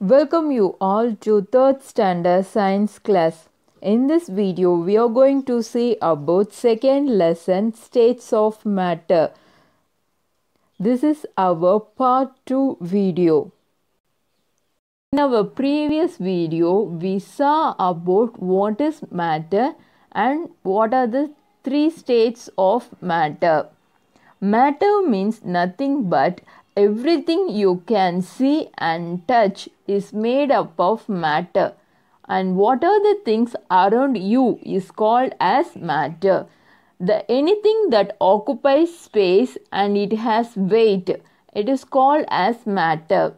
Welcome you all to 3rd standard science class. In this video we are going to see about second lesson states of matter. This is our part 2 video. In our previous video we saw about what is matter and what are the three states of matter. Matter means nothing but everything you can see and touch is made up of matter and what are the things around you is called as matter the anything that occupies space and it has weight it is called as matter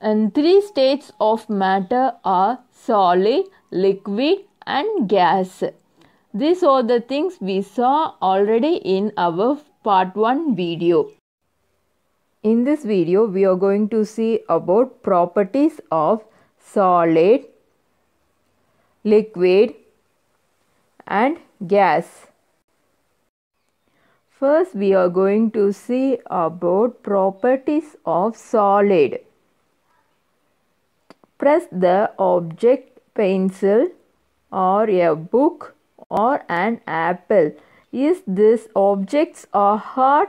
and three states of matter are solid liquid and gas these are the things we saw already in our part 1 video in this video, we are going to see about properties of solid, liquid and gas. First, we are going to see about properties of solid. Press the object pencil or a book or an apple. Is this objects are hard?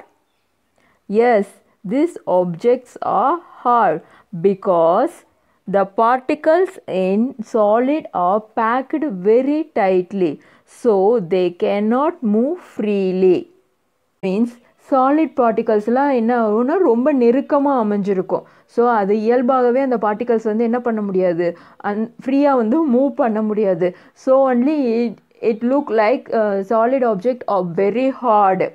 Yes, these objects are hard because the particles in solid are packed very tightly so they cannot move freely means solid பார்ட்டிகல்ஸ்லாம் என்ன ஆகும்னா ரொம்ப நெருக்கமாக அமைஞ்சிருக்கும் so அது இயல்பாகவே அந்த particles வந்து என்ன பண்ண முடியாது அந் ஃப்ரீயாக வந்து மூவ் பண்ண முடியாது so only it it look like solid object are very hard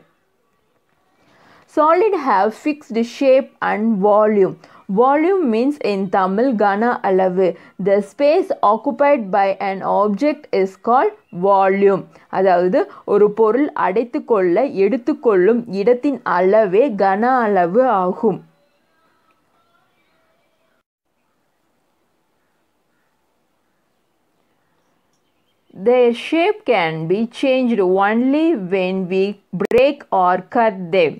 Solid have fixed shape and volume. Volume means in Tamil Gana Alavu. The space occupied by an object is called volume அதாவது ஒரு பொருள் அடைத்து கொள்ள எடுத்துக்கொள்ளும் இடத்தின் அளவே கன அளவு ஆகும் Their shape can be changed only when we break or cut them.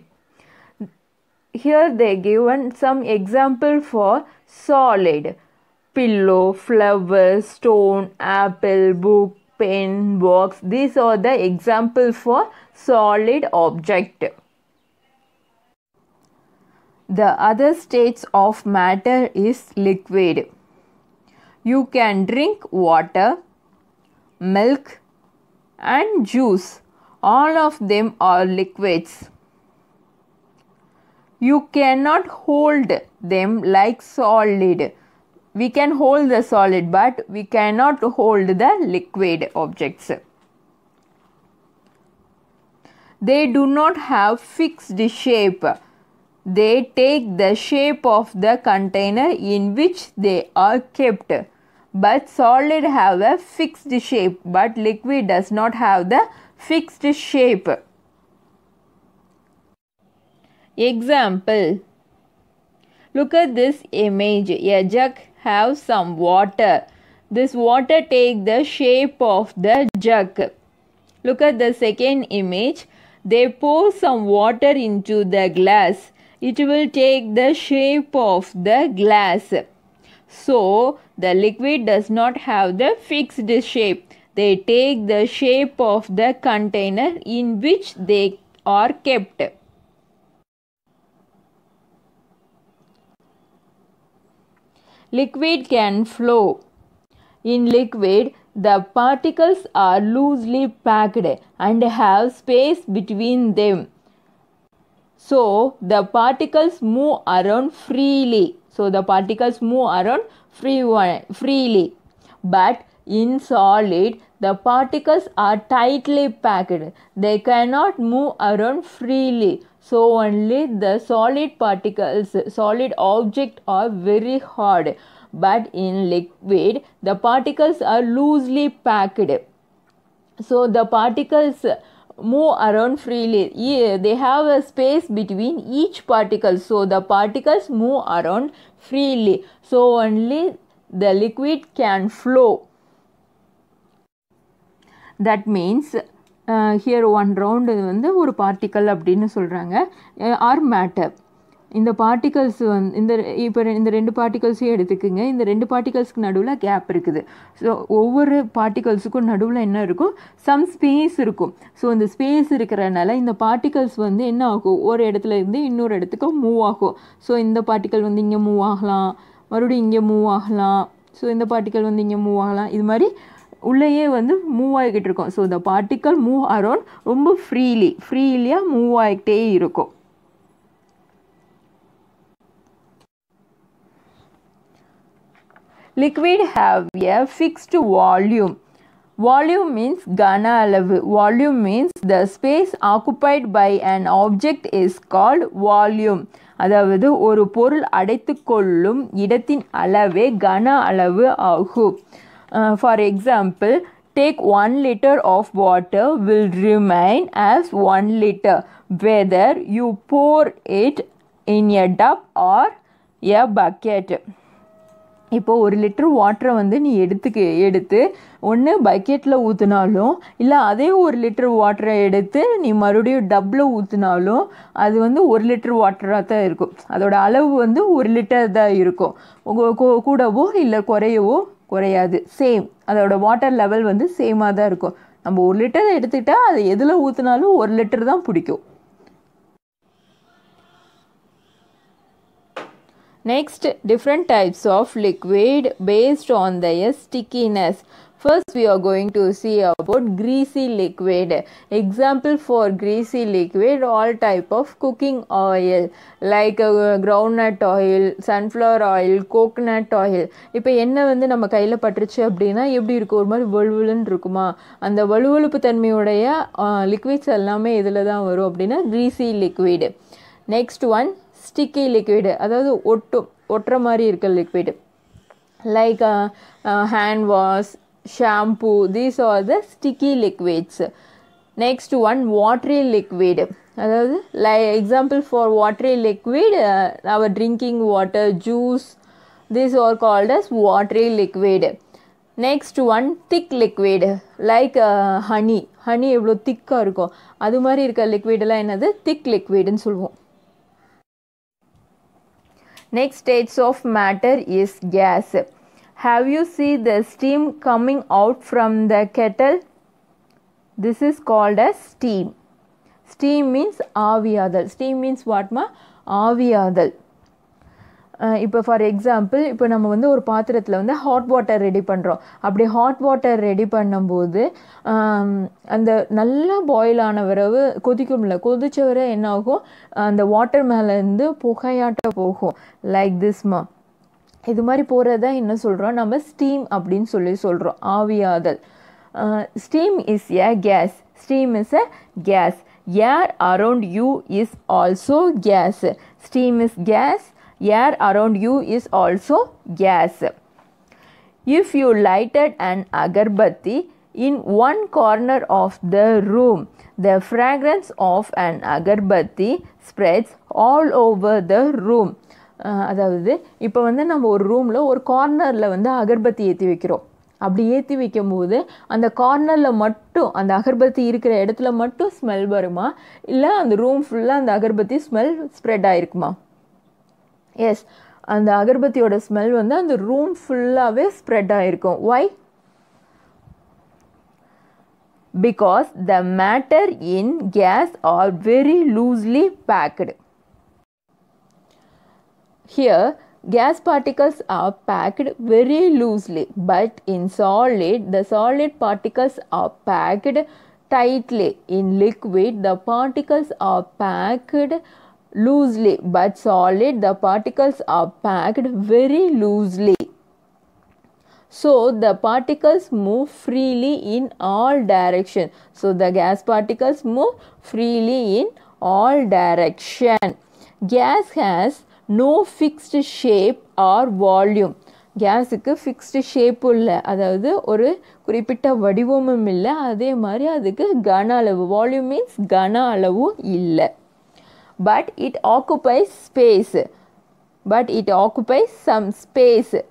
here they given some example for solid pillow flower stone apple book pen box these are the example for solid object the other states of matter is liquid you can drink water milk and juice all of them are liquids you cannot hold them like solid we can hold the solid but we cannot hold the liquid objects they do not have fixed shape they take the shape of the container in which they are kept but solid have a fixed shape but liquid does not have the fixed shape Example Look at this image. A jug have some water. This water take the shape of the jug. Look at the second image. They pour some water into the glass. It will take the shape of the glass. So, the liquid does not have the fixed shape. They take the shape of the container in which they are kept. liquid can flow. In liquid, the particles are loosely packed and have space between them. So the particles move around freely. So the particles move around free, freely. But in solid, the particles are tightly packed. They cannot move around freely. So only the solid particles, solid object are very hard. But in liquid, the particles are loosely packed. So the particles move around freely. They have a space between each particle. So the particles move around freely. So only the liquid can flow. That means here one round வந்து ஒரு particle அப்படின்னு சொல்கிறாங்க are uh, matter இந்த particles வந்து இந்த இப்போ இந்த ரெண்டு பார்ட்டிகல்ஸையும் எடுத்துக்கோங்க இந்த ரெண்டு பார்ட்டிகல்ஸ்க்கு நடுவில் கேப் இருக்குது ஸோ ஒவ்வொரு பார்ட்டிகல்ஸுக்கும் நடுவில் என்ன இருக்கும் சம் ஸ்பேஸ் இருக்கும் ஸோ இந்த ஸ்பேஸ் இருக்கிறனால இந்த பார்ட்டிகல்ஸ் வந்து என்ன ஆகும் ஒரு இடத்துல இருந்து இன்னொரு இடத்துக்கு மூவ் ஆகும் ஸோ இந்த பார்ட்டிகல் வந்து இங்கே மூவ் ஆகலாம் மறுபடியும் இங்கே மூவ் ஆகலாம் ஸோ இந்த பார்ட்டிகல் வந்து இங்கே மூவ் ஆகலாம் இது மாதிரி உள்ளேயே வந்து மூவ் ஆகிக்கிட்டு இருக்கும் ஸோ இந்த பார்ட்டிக்கல் மூவ் அரௌண்ட் ரொம்ப ஃப்ரீலி ஃப்ரீலியாக மூவ் ஆகிக்கிட்டே இருக்கும் liquid have a fixed volume volume means கன அளவு. Volume means the space occupied by an object is called volume அதாவது ஒரு பொருள் அடைத்து கொள்ளும் இடத்தின் அளவே கன அளவு ஆகும் for example take one litre of water will remain as one litre whether you pour it in a tub or a bucket இப்போ ஒரு லிட்டர் வாட்டரை வந்து நீ எடுத்துக்க எடுத்து ஒன்று பக்கெட்டில் ஊற்றினாலும் இல்லை அதே ஒரு லிட்டர் வாட்டரை எடுத்து நீ மறுபடியும் டப்பில் ஊற்றினாலும் அது வந்து ஒரு லிட்டர் வாட்டராக தான் இருக்கும் அதோட அளவு வந்து ஒரு லிட்டர் தான் இருக்கும் கூடவோ இல்லை குறையவோ குறையாது சேம் அதோடய வாட்டர் லெவல் வந்து சேமாக தான் இருக்கும் நம்ம ஒரு லிட்டர் எடுத்துக்கிட்டால் அதை எதில் ஊற்றினாலும் ஒரு லிட்டர் தான் பிடிக்கும் next different types of liquid based on their stickiness First, we are going to see about greasy liquid. Example for greasy liquid, all type of cooking oil like uh, groundnut oil, sunflower oil, coconut oil. இப்போ என்ன வந்து நம்ம கையில் பட்டுருச்சு அப்படின்னா எப்படி இருக்கும் ஒரு மாதிரி வலுவலுன்னு இருக்குமா அந்த வலுவலுப்பு தன்மையுடைய லிக்விட்ஸ் எல்லாமே இதில் தான் வரும் அப்படின்னா greasy liquid next one sticky liquid அதாவது ஒட்டும் ஒட்டுற மாதிரி இருக்க liquid like hand wash shampoo these are the sticky liquids next one watery liquid அதாவது like example for watery liquid our drinking water juice this are called as watery liquid next one thick liquid like honey honey எவ்வளோ திக்காக இருக்கும் அது மாதிரி இருக்க லிக்விடெல்லாம் என்னது thick லிக்விடுன்னு சொல்லுவோம் next states of matter is gas Have you see the steam coming out from the kettle? This is called as steam. Steam means ஆவியாதல். Steam means what ma? ஆவியாதல். இப்போ ஃபார் எக்ஸாம்பிள் இப்போ நம்ம வந்து ஒரு பாத்திரத்தில் வந்து ஹாட் வாட்டர் ரெடி பண்ணுறோம் அப்படி ஹாட் வாட்டர் ரெடி பண்ணும்போது அந்த நல்லா பாயில் ஆன விரவு கொதிக்கும்ல கொதித்த வரை என்னாகும் அந்த வாட்டர் மேலேருந்து புகையாட்ட போகும் லைக் திஸ்மா இது மாதிரி போகிறத என்ன சொல்கிறோம் நம்ம ஸ்டீம் அப்படின்னு சொல்லி சொல்கிறோம் ஆவியாதல் steam is a gas steam is a gas air around you is also gas steam is gas air around you is also gas if you lighted and agarbatti in one corner of the room. The fragrance of an agarbatti spreads all over the room. அதாவது இப்போ வந்து நம்ம ஒரு ரூமில் ஒரு கார்னரில் வந்து அகர்பத்தி ஏற்றி வைக்கிறோம் அப்படி ஏற்றி வைக்கும்போது அந்த கார்னரில் மட்டும் அந்த அகர்பத்தி இருக்கிற இடத்துல மட்டும் ஸ்மெல் வருமா இல்லை அந்த ரூம் ஃபுல்லாக அந்த அகர்பத்தி ஸ்மெல் ஸ்ப்ரெட் ஆகிருக்குமா எஸ் அந்த அகர்பத்தியோட ஸ்மெல் வந்து அந்த ரூம் ஃபுல்லாகவே ஸ்ப்ரெட் ஆகிருக்கும் why because the matter in gas are very loosely packed Here, gas particles are packed very loosely, but in solid, the solid particles are packed tightly. In liquid, the particles are packed loosely, but solid, the particles are packed very loosely. So, the particles move freely in all direction. So, the gas particles move freely in all direction. Gas has no fixed shape or volume கேஸுக்கு fixed ஷேப்பும் இல்லை அதாவது ஒரு குறிப்பிட்ட வடிவமும் இல்லை அதே மாதிரி அதுக்கு கன அளவு வால்யூம் மீன்ஸ் கன அளவும் இல்லை but it occupies space but it occupies some space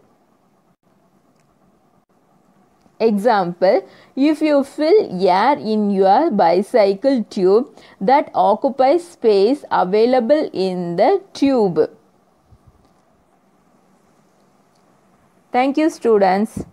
Example, if you fill air in your bicycle tube that occupies space available in the tube. Thank you students.